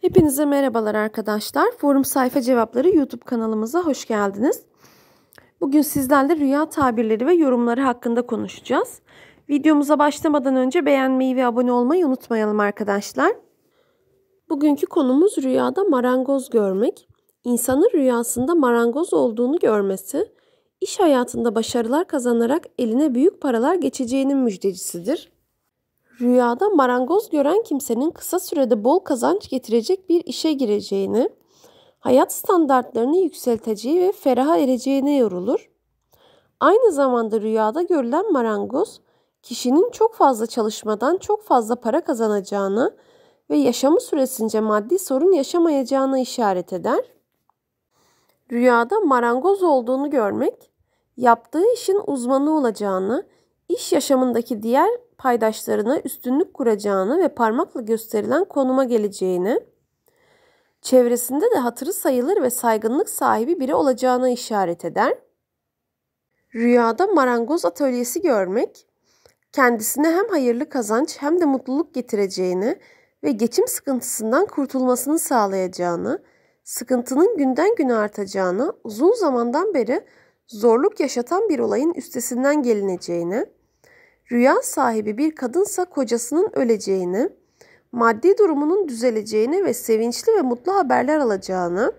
Hepinize merhabalar arkadaşlar. Forum Sayfa Cevapları YouTube kanalımıza hoş geldiniz. Bugün sizlerle rüya tabirleri ve yorumları hakkında konuşacağız. Videomuza başlamadan önce beğenmeyi ve abone olmayı unutmayalım arkadaşlar. Bugünkü konumuz rüyada marangoz görmek. İnsanın rüyasında marangoz olduğunu görmesi, iş hayatında başarılar kazanarak eline büyük paralar geçeceğinin müjdecisidir. Rüyada marangoz gören kimsenin kısa sürede bol kazanç getirecek bir işe gireceğini, hayat standartlarını yükselteceği ve feraha ereceğine yorulur. Aynı zamanda rüyada görülen marangoz, kişinin çok fazla çalışmadan çok fazla para kazanacağını ve yaşamı süresince maddi sorun yaşamayacağını işaret eder. Rüyada marangoz olduğunu görmek, yaptığı işin uzmanı olacağını, iş yaşamındaki diğer paydaşlarına üstünlük kuracağını ve parmakla gösterilen konuma geleceğini, çevresinde de hatırı sayılır ve saygınlık sahibi biri olacağına işaret eder. Rüyada marangoz atölyesi görmek, kendisine hem hayırlı kazanç hem de mutluluk getireceğini ve geçim sıkıntısından kurtulmasını sağlayacağını, sıkıntının günden güne artacağını, uzun zamandan beri zorluk yaşatan bir olayın üstesinden gelineceğini, Rüya sahibi bir kadınsa kocasının öleceğini, maddi durumunun düzeleceğini ve sevinçli ve mutlu haberler alacağını,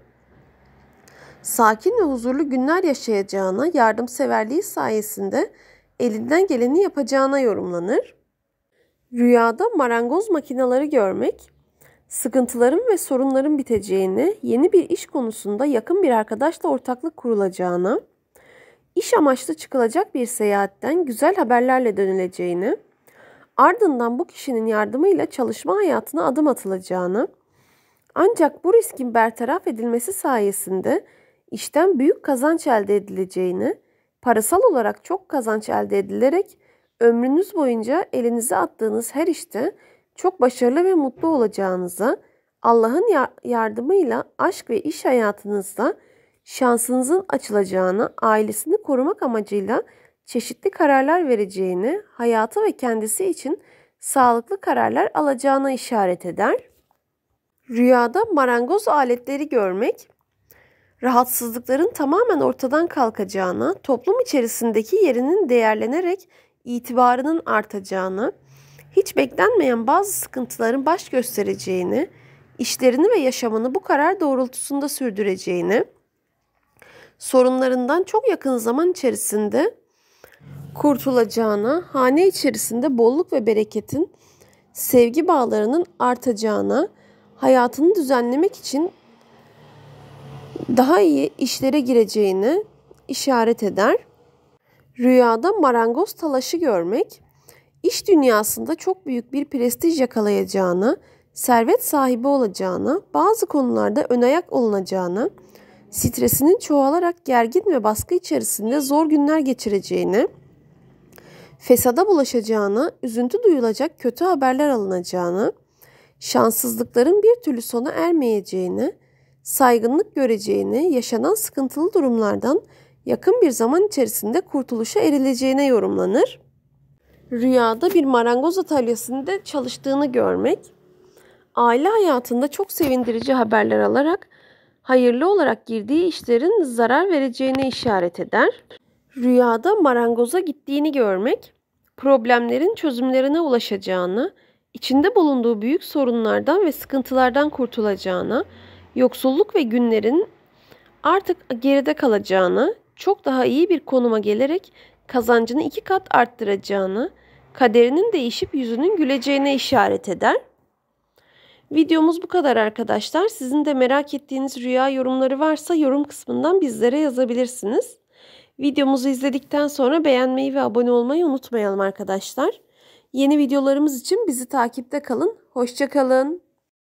sakin ve huzurlu günler yaşayacağına, yardımseverliği sayesinde elinden geleni yapacağına yorumlanır. Rüyada marangoz makineleri görmek, sıkıntıların ve sorunların biteceğini, yeni bir iş konusunda yakın bir arkadaşla ortaklık kurulacağını iş amaçlı çıkılacak bir seyahatten güzel haberlerle dönüleceğini, ardından bu kişinin yardımıyla çalışma hayatına adım atılacağını, ancak bu riskin bertaraf edilmesi sayesinde işten büyük kazanç elde edileceğini, parasal olarak çok kazanç elde edilerek ömrünüz boyunca elinize attığınız her işte çok başarılı ve mutlu olacağınızı, Allah'ın yardımıyla aşk ve iş hayatınızda şansınızın açılacağını, ailesini korumak amacıyla çeşitli kararlar vereceğini, hayatı ve kendisi için sağlıklı kararlar alacağına işaret eder. Rüyada marangoz aletleri görmek, rahatsızlıkların tamamen ortadan kalkacağını, toplum içerisindeki yerinin değerlenerek itibarının artacağını, hiç beklenmeyen bazı sıkıntıların baş göstereceğini, işlerini ve yaşamını bu karar doğrultusunda sürdüreceğini, sorunlarından çok yakın zaman içerisinde kurtulacağına, hane içerisinde bolluk ve bereketin, sevgi bağlarının artacağına, hayatını düzenlemek için daha iyi işlere gireceğini işaret eder. Rüyada marangoz talaşı görmek, iş dünyasında çok büyük bir prestij yakalayacağına, servet sahibi olacağına, bazı konularda önayak olacağını stresinin çoğalarak gergin ve baskı içerisinde zor günler geçireceğini, fesada bulaşacağını, üzüntü duyulacak kötü haberler alınacağını, şanssızlıkların bir türlü sona ermeyeceğini, saygınlık göreceğini, yaşanan sıkıntılı durumlardan yakın bir zaman içerisinde kurtuluşa erileceğine yorumlanır. Rüyada bir marangoz atölyesinde çalıştığını görmek, aile hayatında çok sevindirici haberler alarak hayırlı olarak girdiği işlerin zarar vereceğine işaret eder. Rüyada marangoza gittiğini görmek, problemlerin çözümlerine ulaşacağını, içinde bulunduğu büyük sorunlardan ve sıkıntılardan kurtulacağını, yoksulluk ve günlerin artık geride kalacağını, çok daha iyi bir konuma gelerek kazancını iki kat arttıracağını, kaderinin değişip yüzünün güleceğine işaret eder. Videomuz bu kadar arkadaşlar. Sizin de merak ettiğiniz rüya yorumları varsa yorum kısmından bizlere yazabilirsiniz. Videomuzu izledikten sonra beğenmeyi ve abone olmayı unutmayalım arkadaşlar. Yeni videolarımız için bizi takipte kalın. Hoşçakalın.